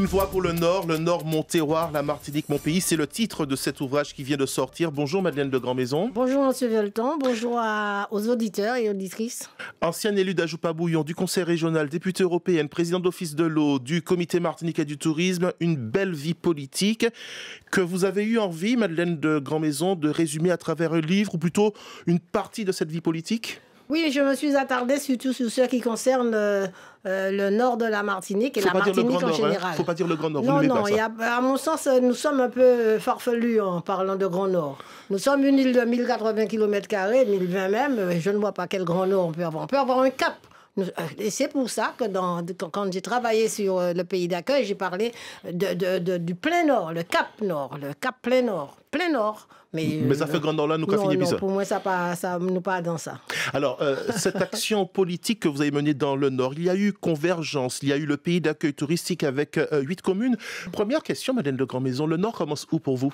Une voix pour le Nord, le Nord, mon terroir, la Martinique, mon pays. C'est le titre de cet ouvrage qui vient de sortir. Bonjour Madeleine de Grandmaison. Bonjour Monsieur Violeton. bonjour aux auditeurs et auditrices. Ancienne élue d'Ajoupa Bouillon, du Conseil régional, députée européenne, présidente d'Office de l'eau, du Comité Martinique et du Tourisme, une belle vie politique que vous avez eu envie, Madeleine de Grandmaison, de résumer à travers un livre ou plutôt une partie de cette vie politique oui, je me suis attardée surtout sur ce qui concerne euh, euh, le nord de la Martinique et la Martinique en hein. général. Il faut pas dire le Grand Nord. Non, non, pas à mon sens, nous sommes un peu farfelus en parlant de Grand Nord. Nous sommes une île de 1080 km, 1020 même. Je ne vois pas quel Grand Nord on peut avoir. On peut avoir un cap euh, et c'est pour ça que quand j'ai travaillé sur euh, le pays d'accueil, j'ai parlé du plein nord, le cap nord, le cap plein nord, plein nord. Mais, ça euh, fait grand nord là, nous non, non, Pour moi, ça ne nous nous pas dans ça. Alors, cette action politique que vous avez menée dans le nord, il y a eu convergence, il y a eu le pays d'accueil touristique avec huit communes. Première question, Madame de Grand Maison, le nord commence où pour vous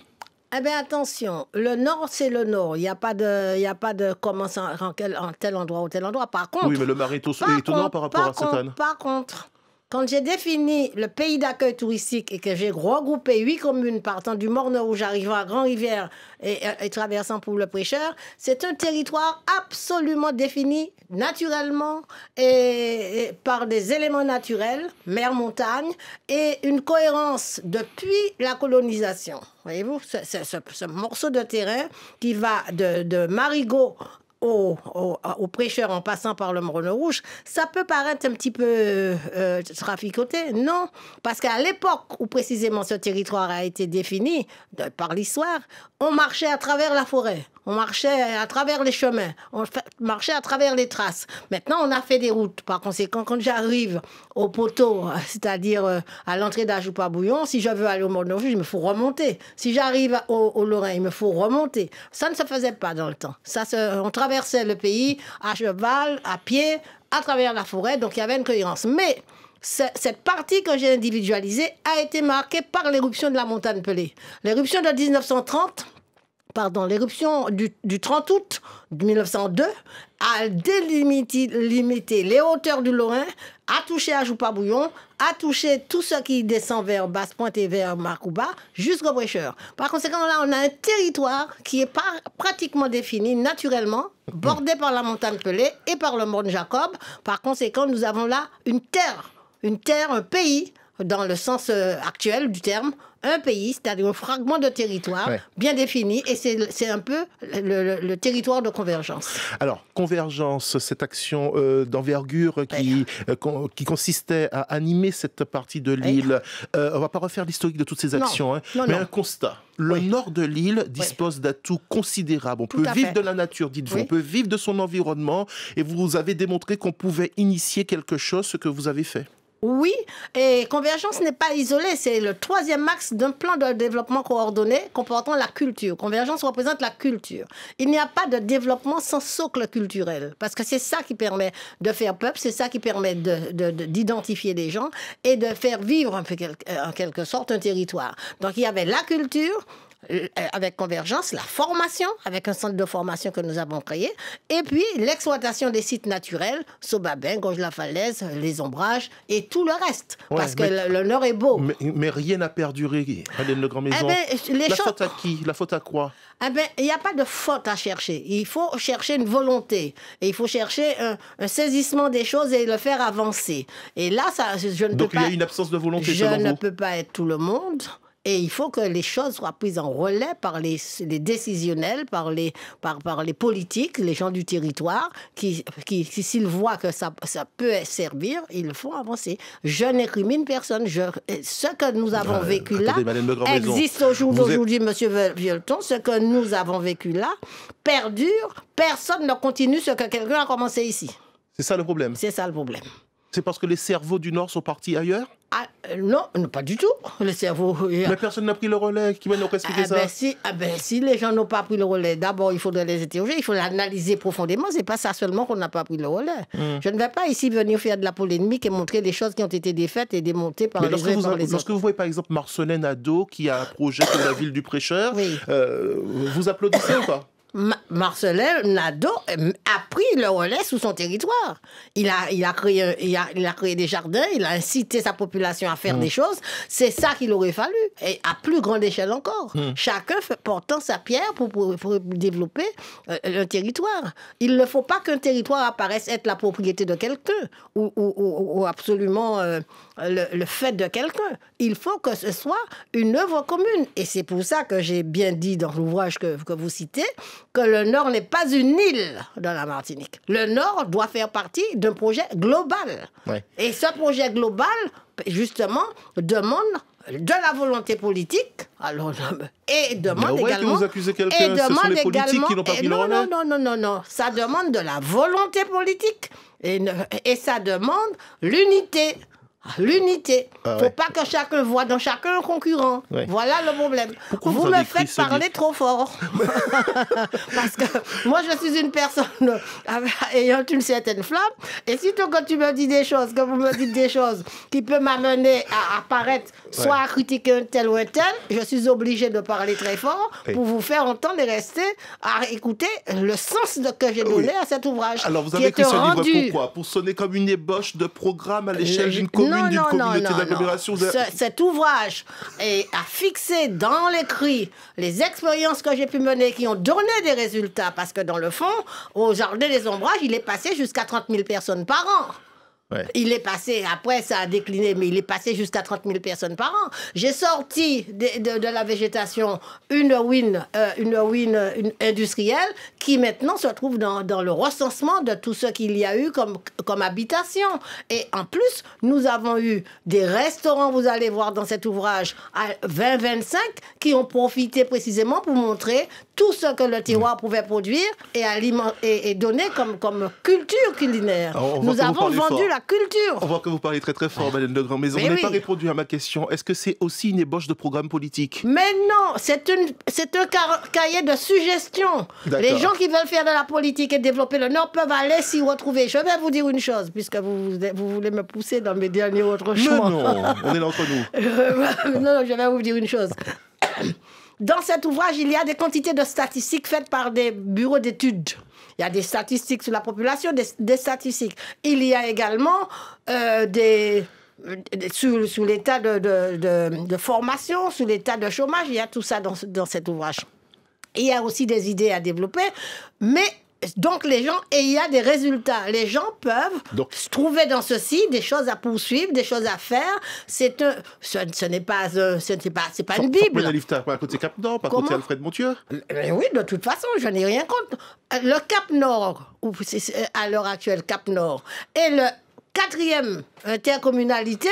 eh bien, attention, le nord, c'est le nord. Il n'y a pas de, il de comment en, en, tel endroit ou tel endroit. Par contre. Oui, mais le marais est étonnant par rapport à cette Par contre, quand j'ai défini le pays d'accueil touristique et que j'ai regroupé huit communes partant du Morne où arrivant à Grand-Rivière et, traversant pour le prêcheur, c'est un territoire absolument défini naturellement et, par des éléments naturels, mer-montagne, et une cohérence depuis la colonisation. Voyez-vous, ce, morceau de terrain qui va de Marigot aux, prêcheurs en passant par le Morne Rouge, ça peut paraître un petit peu euh, traficoté. Non, parce qu'à l'époque où précisément ce territoire a été défini par l'histoire, on marchait à travers la forêt. On marchait à travers les chemins, on marchait à travers les traces. Maintenant, on a fait des routes. Par conséquent, quand j'arrive au poteau, euh, c'est-à-dire euh, à l'entrée d'Ajoupa Bouillon, si je veux aller au Mont il me faut remonter. Si j'arrive au, Lorrain, il me faut remonter. Ça ne se faisait pas dans le temps. Ça on traversait le pays à cheval, à pied, à travers la forêt, donc il y avait une cohérence. Mais cette partie que j'ai individualisée a été marquée par l'éruption de la montagne Pelée. L'éruption de 1930 pardon, l'éruption du, 30 août 1902 a délimité les hauteurs du Lorrain, a touché à Joupabouillon, a touché tout ce qui descend vers Basse-Pointe et vers Marcouba, jusqu'au Brécheur. Par conséquent, là, on a un territoire qui est pas, pratiquement défini naturellement, bordé par la montagne Pelée et par le Mont Jacob. Par conséquent, nous avons là une terre, une terre, un pays, dans le sens euh, actuel du terme, un pays, c'est-à-dire un fragment de territoire bien défini, et c'est un peu le, territoire de convergence. Alors, convergence, cette action euh, d'envergure qui, euh, qui consistait à animer cette partie de l'île, euh, on ne va pas refaire l'historique de toutes ces actions, hein, mais un constat. Le nord de l'île dispose d'atouts considérables. On peut vivre de la nature, dites-vous. On peut vivre de son environnement. Et vous avez démontré qu'on pouvait initier quelque chose, ce que vous avez fait. Oui, et convergence n'est pas isolée, c'est le troisième axe d'un plan de développement coordonné comportant la culture. Convergence représente la culture. Il n'y a pas de développement sans socle culturel, parce que c'est ça qui permet de faire peuple, c'est ça qui permet d'identifier les gens et de faire vivre en quelque sorte un territoire. Donc il y avait la culture, euh, euh, avec Convergence, la formation, avec un centre de formation que nous avons créé, et puis l'exploitation des sites naturels, Sobabin, Gauche-la-Falaise, les ombrages, et tout le reste, parce que le, Nord est beau. Mais, rien n'a perduré, Madame Le Grand Maison. Eh ben, la faute à qui La faute à quoi eh ben, Il n'y a pas de faute à chercher. Il faut chercher une volonté, et il faut chercher un, saisissement des choses et le faire avancer. Et là, ça, je ne peux pas... Donc il y a une absence de volonté, Je ne peux pas être tout le monde. Et il faut que les choses soient prises en relais par les, décisionnels, par les, par, par les politiques, les gens du territoire, qui, qui, s'ils voient que ça, ça peut servir, ils font avancer. Je n'incrimine personne. Je, ce que nous euh, avons vécu là existe au jour d'aujourd'hui, Monsieur Ce que nous avons vécu là perdure. Personne ne continue ce que quelqu'un a commencé ici. C'est ça le problème. C'est ça le problème. C'est parce que les cerveaux du Nord sont partis ailleurs ah, euh, non, pas du tout. Le euh, Mais personne n'a pris le relais. Qui va nous expliquer ah, ben, ah ben, si, les gens n'ont pas pris le relais, d'abord, il faudrait les interroger, il faut l'analyser profondément. C'est pas ça seulement qu'on n'a pas pris le relais. Hmm. Je ne vais pas ici venir faire de la polémique et montrer les choses qui ont été défaites et démontées par les lorsque, vous, vous voyez par exemple Marceline Adot qui a un projet pour la ville du prêcheur, euh, vous applaudissez ou pas Marcelin Nadeau euh, a pris le relais sous son territoire. Il a, il a, créé, il a, créé des jardins, il a incité sa population à faire mm. des choses. C'est ça qu'il aurait fallu, et à plus grande échelle encore. Mm. Chacun portant sa pierre pour, développer euh, un territoire. Il ne faut pas qu'un territoire apparaisse être la propriété de quelqu'un ou, ou, absolument euh, le, le fait de quelqu'un. Il faut que ce soit une œuvre commune. Et c'est pour ça que j'ai bien dit dans l'ouvrage que, que vous citez, que le Nord n'est pas une île dans la Martinique. Le Nord doit faire partie d'un projet global. Et ce projet global, justement, demande de la volonté politique. et demande également. Vous quelqu'un, et demande ce sont les politiques qui n'ont pas non, non, non, non, non, non. Ça demande de la volonté politique et, et ça demande l'unité l'unité. Il ah faut pas que chacun voit dans chacun un concurrent. Voilà le problème. vous, me faites parler trop fort. Parce que moi, je suis une personne ayant une certaine flamme. Et surtout quand tu me dis des choses, quand vous me dites des choses qui peuvent m'amener à apparaître, soit à critiquer un tel ou un tel, je suis obligée de parler très fort pour vous faire entendre et rester à écouter le sens que j'ai donné à cet ouvrage. Alors, vous avez écrit rendu... pourquoi Pour sonner comme une ébauche de programme à l'échelle euh, d'une commune d'une communauté Cet ouvrage est, a fixé dans l'écrit les expériences que j'ai pu mener qui ont donné des résultats parce que dans le fond, au Jardin des Ombrages, il est passé jusqu'à 30 000 personnes par an. Il est passé, après ça a décliné, mais il est passé jusqu'à 30 000 personnes par an. J'ai sorti de, la végétation une win, euh, une industrielle qui maintenant se trouve dans, le recensement de tout ce qu'il y a eu comme, comme habitation. Et en plus, nous avons eu des restaurants, vous allez voir dans cet ouvrage, à 20-25, qui ont profité précisément pour montrer tout ce que le tiroir mm. pouvait produire et, et, et donner comme, comme culture culinaire. Ah, nous avons vendu la culture. On voit que vous parlez très très fort, Madame de Grand, mais, vous on pas répondu à ma question. Est-ce que c'est aussi une ébauche de programme politique Mais non, c'est un cahier de suggestions. Les gens qui veulent faire de la politique et développer le Nord peuvent aller s'y retrouver. Je vais vous dire une chose, puisque vous, vous voulez me pousser dans mes derniers autres choix. non, on est là entre nous. non, je vais vous dire une chose. Dans cet ouvrage, il y a des quantités de statistiques faites par des bureaux d'études. Il y a des statistiques sur la population, des, statistiques. Il y a également euh, des sur, l'état de, formation, sur l'état de chômage, il y a tout ça dans, dans cet ouvrage. Il y a aussi des idées à développer, mais donc les gens, et il y a des résultats. Les gens peuvent se trouver dans ceci des choses à poursuivre, des choses à faire. C'est un, ce, n'est pas, euh, ce pas, c'est pas une bible. pas par côté Cap Nord, pas contre côté Alfred Montieu. Euh, oui, de toute façon, je n'ai rien contre le Cap Nord, ou euh, à l'heure actuelle Cap Nord, est le quatrième intercommunalité,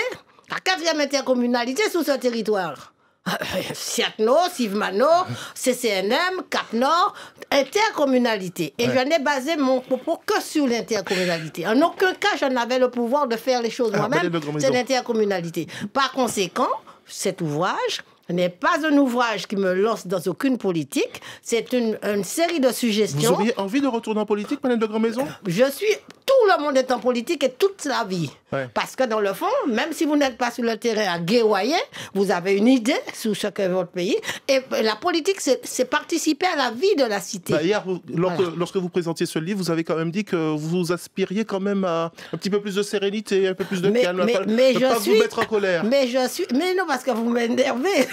la quatrième intercommunalité sous ce territoire. Siatno, Sivmano, CCNM, Cap Nord, intercommunalité. Et je n'ai basé mon propos que sur l'intercommunalité. En aucun cas, je n'avais le pouvoir de faire les choses ah, moi-même. C'est l'intercommunalité. Par conséquent, cet ouvrage n'est pas un ouvrage qui me lance dans aucune politique. C'est une, une, série de suggestions. Vous auriez envie de retourner en politique, Madame de Grand-Maison Je suis tout le monde est en politique et toute sa vie. Parce que dans le fond, même si vous n'êtes pas sur le terrain à guéoyer, vous avez une idée sur ce que votre pays. Et la politique, c'est participer à la vie de la cité. Bah, hier, lorsque, vous présentiez ce livre, vous avez quand même dit que vous aspiriez quand même à un petit peu plus de sérénité, un peu plus de calme, mais, je suis, vous mettre en colère. Mais je suis, mais non, parce que vous m'énervez.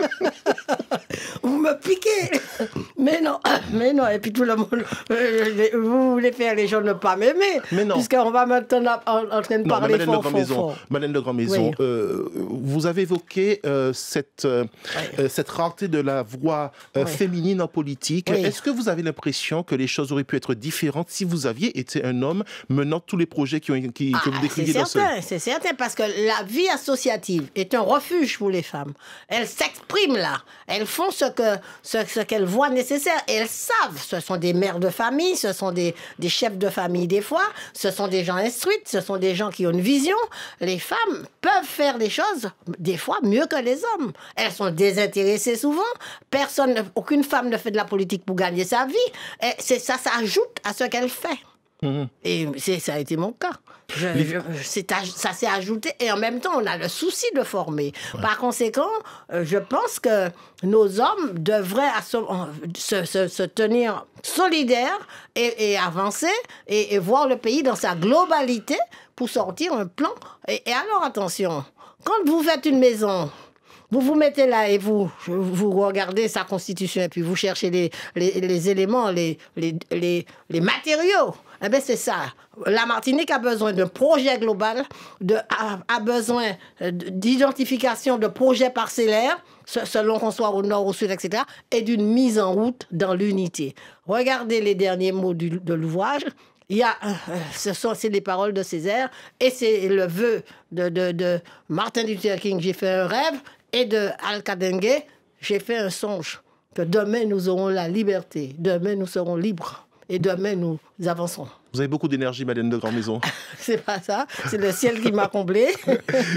vous me piquez. Mais non, mais non. Et puis tout le monde, euh, vous voulez faire les gens ne pas m'aimer. Mais non. Puisqu'on va maintenant en, train de parler de fort, Grand Maison, euh, vous avez évoqué euh, cette, euh, cette rareté de la voix féminine en politique. Est-ce que vous avez l'impression que les choses auraient pu être différentes si vous aviez été un homme menant tous les projets qui ont, qui, que vous ah, décriviez dans certain, ce... C'est certain, parce que la vie associative est un refuge pour les femmes. Elles s'expriment là. Elles font ce qu'elles ce, qu'elles voient nécessaire. elles savent. Ce sont des mères de famille, ce sont des, des chefs de famille des fois, ce sont des gens instruits, ce sont des gens qui ont une vision. Les femmes peuvent faire des choses des fois mieux que les hommes. Elles sont désintéressées souvent. Personne, aucune femme ne fait de la politique pour gagner sa vie. Et c'est ça, s'ajoute à ce qu'elle fait. Mm-hmm. Et ça a été mon cas. Je, ça s'est ajouté et en même temps, on a le souci de former. Par conséquent, euh, je pense que nos hommes devraient euh, se, se, tenir solidaires et, avancer et, voir le pays dans sa globalité pour sortir un plan. Et, alors, attention, quand vous faites une maison, vous vous mettez là et vous, vous regardez sa constitution et puis vous cherchez les, les, les éléments, les, les, les matériaux. Eh ben, c'est ça. La Martinique a besoin d'un projet global, de, a, besoin euh, d'identification de projets parcellaires, selon qu'on soit au nord, au sud, etc., et d'une mise en route dans l'unité. Regardez les derniers mots de l'ouvrage. Il y euh, euh, ce sont des les paroles de Césaire et c'est le vœu de, de, Martin Luther King. J'ai fait un rêve et de Al J'ai fait un songe que demain nous aurons la liberté, demain nous serons libres et demain nous avançons. Vous avez beaucoup d'énergie, Madeleine de Grand Maison. c'est pas ça, c'est le ciel qui m'a comblé.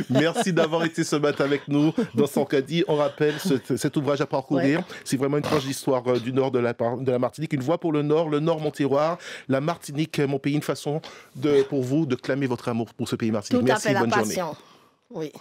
Merci d'avoir été ce matin avec nous dans son caddie, On rappelle cet ouvrage à parcourir. C'est vraiment une tranche d'histoire euh, du nord de la, de la Martinique, une voix pour le nord, le nord, mon tiroir, la Martinique, mon pays, une façon de, pour vous de clamer votre amour pour ce pays martinique. Tout Merci, à fait bonne la Oui.